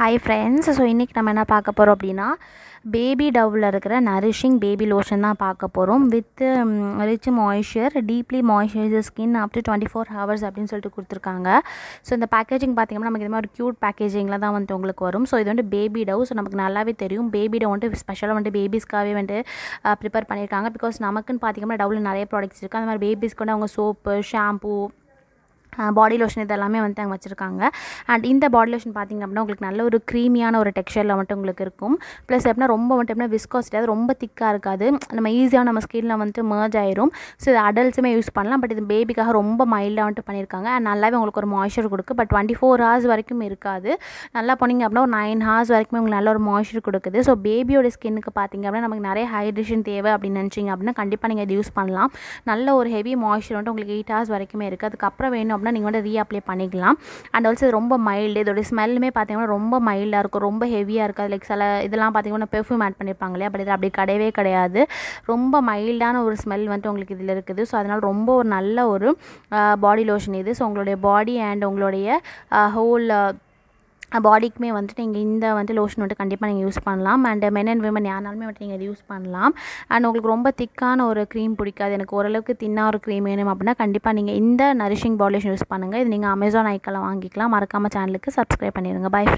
hi friends so இன்றைக்கி நம்ம என்ன பார்க்க போகிறோம் அப்படின்னா பேபி டவ்வில் இருக்கிற நரிஷிங் பேபி லோஷன் தான் பார்க்க போகிறோம் with rich moisture deeply moisturiser skin up to twenty four hours அப்படின்னு சொல்லிட்டு கொடுத்துருக்காங்க ஸோ இந்த பேக்கேஜிங் பார்த்திங்கன்னா நமக்கு இது மாதிரி ஒரு க்யூட் பேக்கேஜிங்கில் தான் வந்துட்டு உங்களுக்கு வரும் ஸோ இது வந்து பேபி டவ் ஸோ நமக்கு நல்லாவே தெரியும் பேபி டவ் வந்துட்டு ஸ்பெஷலாக வந்துட்டு பேபிஸ்க்காகவே வந்துட்டு ப்ரிப்பேர் பண்ணியிருக்காங்க பிகாஸ் நமக்குன்னு பார்த்திங்கன்னா டவ்வில் நிறைய ப்ராடக்ட்ஸ் இருக்குது அந்த மாதிரி பேபிஸ்க்கு வந்து அவங்க சோப்பு ஷாம்பூ பாடி லோஷன் இதெல்லாமே வந்து அங்கே வச்சுருக்காங்க அண்ட் இந்த பாடி லோஷன் பார்த்திங்க அப்படின்னா உங்களுக்கு நல்ல ஒரு க்ரீமியான ஒரு டெக்ஸ்டரில் மட்டும் உங்களுக்கு இருக்கும் ப்ளஸ் எப்படின்னா ரொம்ப வந்துட்டு எப்படின்னா விஸ்காசிட்டி அது ரொம்ப திக்காக இருக்காது நம்ம ஈஸியாக நம்ம ஸ்கின்னில் வந்துட்டு மர்ஜ் ஆயிரும் ஸோ இது அடல்ட்ஸுமே யூஸ் பண்ணலாம் பட் இது பேபிக்காக ரொம்ப மைல்டாக வந்துட்டு பண்ணியிருக்காங்க அண்ட் நல்லாவே உங்களுக்கு ஒரு மாய்ச்சர் கொடுக்கு பட் டுவெண்ட்டி ஃபோர் ஹவர்ஸ் வரைக்கும் இருக்காது நல்லா போனீங்க அப்படின்னா ஒரு நைன் ஹவர்ஸ் வரைக்குமே உங்களுக்கு நல்ல ஒரு மாய்ச்சர் கொடுக்குது ஸோ பேபியோட ஸ்கின்னுக்கு பார்த்திங்க அப்படின்னா நமக்கு நிறைய ஹைட்ரேஷன் தேவை அப்படின்னு நினச்சிங்க அப்படின்னா கண்டிப்பாக நீங்கள் இது யூஸ் பண்ணலாம் நல்ல ஒரு ஹெவி மாய்ச்சர் வந்துட்டு உங்களுக்கு எயிட் ஹவர்ஸ் வரைக்குமே இருக்குது அதுக்கப்புறம் வேணும் அப்படின்னா அப்படின்னா நீங்கள் வந்து ரீஅப்ளை பண்ணிக்கலாம் அண்ட் ஆல்சோ ரொம்ப மைல்டு இதோடய ஸ்மெல்லுமே பார்த்தீங்கன்னா ரொம்ப மைல்டாக இருக்கும் ரொம்ப ஹெவியாக அது லைக் சில இதெல்லாம் பார்த்தீங்கன்னா பெர்ஃப்யூம் ஆட் பண்ணியிருப்பாங்க இல்லையா பட் இது அப்படி கிடையவே கிடையாது ரொம்ப மைல்டான ஒரு ஸ்மெல் வந்துட்டு உங்களுக்கு இதில் இருக்குது ஸோ அதனால் ரொம்ப ஒரு நல்ல ஒரு பாடி லோஷன் இது ஸோ உங்களுடைய பாடி அண்ட் உங்களுடைய ஹோல் பாடிக்குமே வந்துட்டு நீங்கள் இந்த வந்து லோஷன் வந்துட்டு கண்டிப்பாக நீங்கள் யூஸ் பண்ணலாம் அண்ட் மென் அண்ட் விமன் யாருனாலுமே வந்துட்டு நீங்கள் இது யூஸ் பண்ணலாம் அண்ட் உங்களுக்கு ரொம்ப திக்கான ஒரு க்ரீம் பிடிக்காது எனக்கு ஓரளவுக்கு தின்னாக ஒரு க்ரீம் வேணும் அப்படின்னா கண்டிப்பாக நீங்கள் இந்த நரிஷிங் பாடி லோஷன் யூஸ் பண்ணுங்கள் இது நீங்கள் அமேசான் ஐக்கெல்லாம் வாங்கிக்கலாம் மறக்காமல் சேனலுக்கு சப்ஸ்கிரைப் பண்ணிடுங்க பை